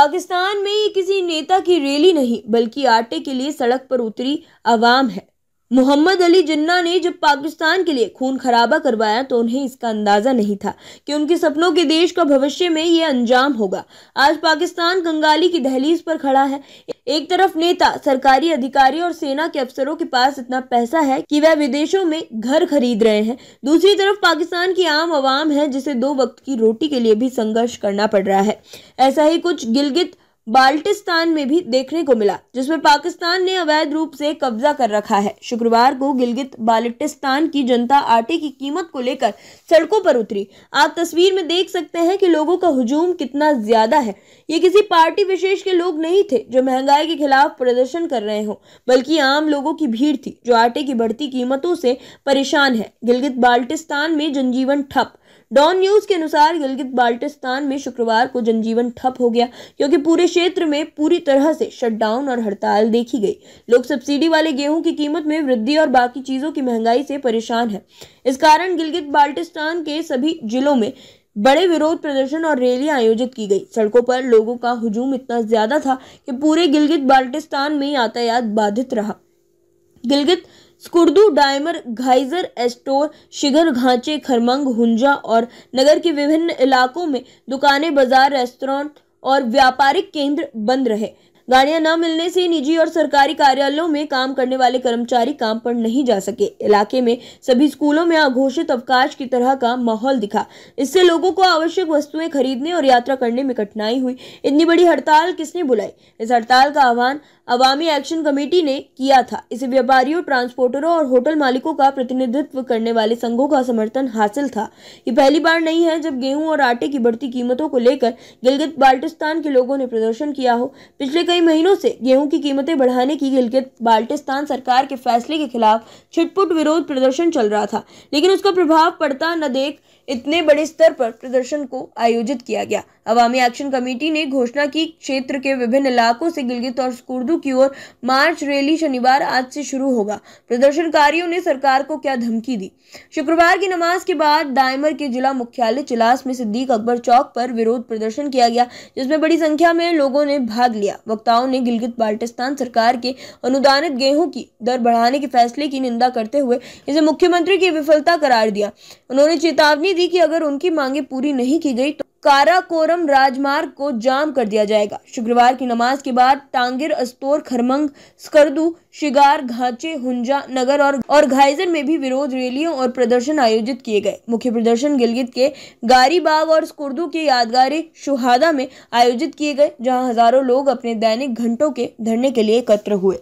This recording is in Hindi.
पाकिस्तान में ये किसी नेता की रैली नहीं बल्कि आटे के लिए सड़क पर उतरी आवाम है मोहम्मद अली जिन्ना ने जब पाकिस्तान के लिए खून खराबा करवाया तो उन्हें इसका अंदाज़ा नहीं था कि उनके सपनों के देश का भविष्य में ये अंजाम होगा आज पाकिस्तान कंगाली की दहलीज पर खड़ा है एक तरफ नेता सरकारी अधिकारी और सेना के अफसरों के पास इतना पैसा है कि वह विदेशों में घर खरीद रहे हैं दूसरी तरफ पाकिस्तान की आम आवाम है जिसे दो वक्त की रोटी के लिए भी संघर्ष करना पड़ रहा है ऐसा ही कुछ गिलगित बाल्टिस्तान में भी देखने को मिला जिसमें पाकिस्तान ने अवैध रूप से कब्जा कर रखा है शुक्रवार को गिलगित बाल्टिस्तान की जनता आटे की कीमत को लेकर सड़कों पर उतरी आप तस्वीर में देख सकते हैं कि लोगों का हुजूम कितना ज्यादा है ये किसी पार्टी विशेष के लोग नहीं थे जो महंगाई के खिलाफ प्रदर्शन कर रहे हों बल्कि आम लोगों की भीड़ थी जो आटे की बढ़ती कीमतों से परेशान है गिलगित बाल्टिस्तान में जनजीवन ठप डॉन न्यूज के अनुसार गिलगित बाल्टिस्तान में शुक्रवार को जनजीवन ठप हो गया क्योंकि पूरे क्षेत्र में पूरी तरह से शटडाउन और हड़ताल देखी गई लोग सब्सिडी वाले गेहूं की कीमत में वृद्धि और बाकी चीजों की महंगाई से परेशान है इस कारण गिलगित बाल्टिस्तान के सभी जिलों में बड़े विरोध प्रदर्शन और रैलियां आयोजित की गई सड़कों पर लोगों का हुजूम इतना ज्यादा था कि पूरे गिलगित बाल्टिस्तान में यातायात बाधित रहा गिलगित स्कुर्दू डायमर घाइजर एस्टोर शिगर घाचे खरमंग हुंजा और नगर के विभिन्न इलाकों में दुकानें बाजार रेस्तरां और व्यापारिक केंद्र बंद रहे गाड़ियां न मिलने से निजी और सरकारी कार्यालयों में काम करने वाले कर्मचारी काम पर नहीं जा सके इलाके में सभी स्कूलों में अघोषित अवकाश की तरह का माहौल दिखा इससे लोगों को आवश्यक वस्तुएं खरीदने और यात्रा करने में कठिनाई हुई इतनी बड़ी हड़ताल किसने बुलाई इस हड़ताल का आह्वान अवामी एक्शन कमेटी ने किया था इसे व्यापारियों ट्रांसपोर्टरों और होटल मालिकों का प्रतिनिधित्व करने वाले संघों का समर्थन हासिल था ये पहली बार नहीं है जब गेहूं और आटे की बढ़ती कीमतों को लेकर गिलगित बाल्टिस्तान के लोगों ने प्रदर्शन किया हो पिछले कई कई महीनों से गेहूं की कीमतें बढ़ाने की गिलगित बाल्टिस्तान सरकार के फैसले के खिलाफ छिटपुट विरोध प्रदर्शन चल रहा था लेकिन उसका प्रभाव पड़ता न देख इतने बड़े स्तर पर प्रदर्शन को आयोजित किया गया अवामी एक्शन कमेटी ने घोषणा की क्षेत्र के विभिन्न इलाकों से गिलगित और स्कुर्दू की ओर मार्च रैली शनिवार आज से शुरू होगा प्रदर्शनकारियों ने सरकार को क्या धमकी दी शुक्रवार की नमाज के बाद डायमर के जिला मुख्यालय चिलास में सिद्दीक अकबर चौक पर विरोध प्रदर्शन किया गया जिसमें बड़ी संख्या में लोगों ने भाग लिया वक्ताओं ने गिलगित बाल्टिस्तान सरकार के अनुदानित गेहूं की दर बढ़ाने के फैसले की निंदा करते हुए इसे मुख्यमंत्री की विफलता करार दिया उन्होंने चेतावनी दी कि अगर उनकी मांगे पूरी नहीं की गई तो काराकोरम राजमार्ग को जाम कर दिया जाएगा शुक्रवार की नमाज के बाद टांगिर अस्तोर खरमंग स्कर्दू शिगार घाचे हुंजा नगर और और घाइजर में भी विरोध रैलियों और प्रदर्शन आयोजित किए गए मुख्य प्रदर्शन गिलगित के गारीबाग और स्कुर्दू के यादगारी शुहादा में आयोजित किए गए जहां हजारों लोग अपने दैनिक घंटों के धरने के लिए एकत्र हुए